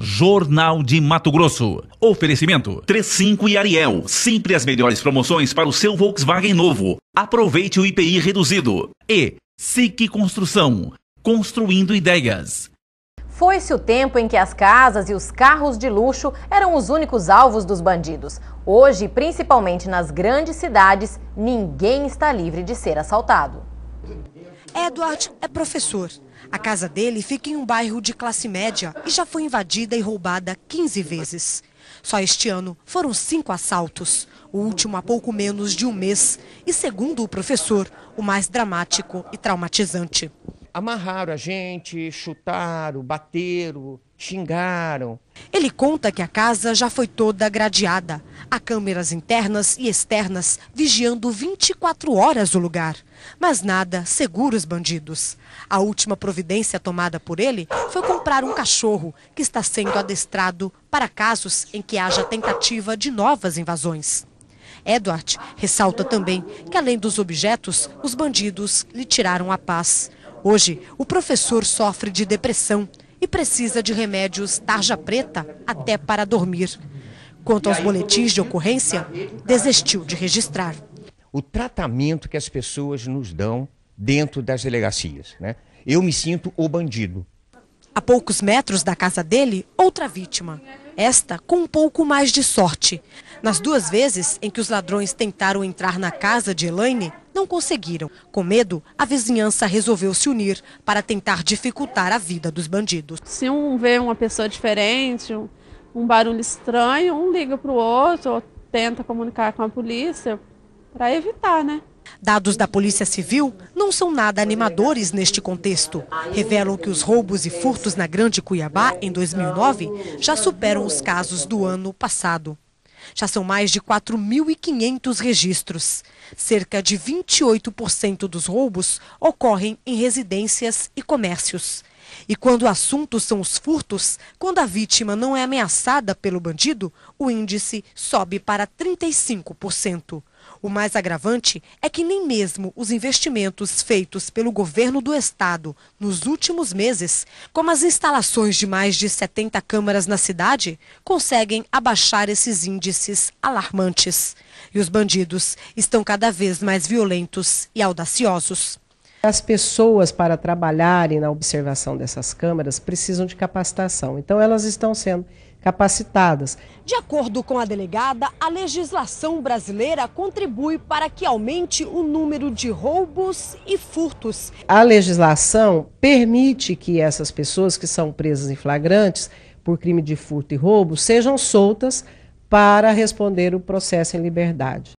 Jornal de Mato Grosso. Oferecimento 35 e Ariel. Sempre as melhores promoções para o seu Volkswagen novo. Aproveite o IPI reduzido. E SIC Construção. Construindo ideias. Foi-se o tempo em que as casas e os carros de luxo eram os únicos alvos dos bandidos. Hoje, principalmente nas grandes cidades, ninguém está livre de ser assaltado. Edward é professor. A casa dele fica em um bairro de classe média e já foi invadida e roubada 15 vezes. Só este ano foram cinco assaltos, o último há pouco menos de um mês e, segundo o professor, o mais dramático e traumatizante. Amarraram a gente, chutaram, bateram, xingaram. Ele conta que a casa já foi toda gradeada. Há câmeras internas e externas vigiando 24 horas o lugar. Mas nada segura os bandidos. A última providência tomada por ele foi comprar um cachorro que está sendo adestrado para casos em que haja tentativa de novas invasões. Edward ressalta também que, além dos objetos, os bandidos lhe tiraram a paz. Hoje, o professor sofre de depressão e precisa de remédios tarja preta até para dormir. Quanto aos boletins de ocorrência, desistiu de registrar. O tratamento que as pessoas nos dão dentro das delegacias, né? Eu me sinto o bandido. A poucos metros da casa dele, outra vítima. Esta com um pouco mais de sorte. Nas duas vezes em que os ladrões tentaram entrar na casa de Elaine, não conseguiram. Com medo, a vizinhança resolveu se unir para tentar dificultar a vida dos bandidos. Se um vê uma pessoa diferente, um barulho estranho, um liga para o outro ou tenta comunicar com a polícia para evitar, né? Dados da Polícia Civil não são nada animadores neste contexto. Revelam que os roubos e furtos na Grande Cuiabá, em 2009, já superam os casos do ano passado. Já são mais de 4.500 registros. Cerca de 28% dos roubos ocorrem em residências e comércios. E quando o assunto são os furtos, quando a vítima não é ameaçada pelo bandido, o índice sobe para 35%. O mais agravante é que nem mesmo os investimentos feitos pelo governo do estado nos últimos meses, como as instalações de mais de 70 câmaras na cidade, conseguem abaixar esses índices alarmantes. E os bandidos estão cada vez mais violentos e audaciosos. As pessoas, para trabalharem na observação dessas câmaras, precisam de capacitação. Então, elas estão sendo capacitadas. De acordo com a delegada, a legislação brasileira contribui para que aumente o número de roubos e furtos. A legislação permite que essas pessoas que são presas em flagrantes por crime de furto e roubo sejam soltas para responder o processo em liberdade.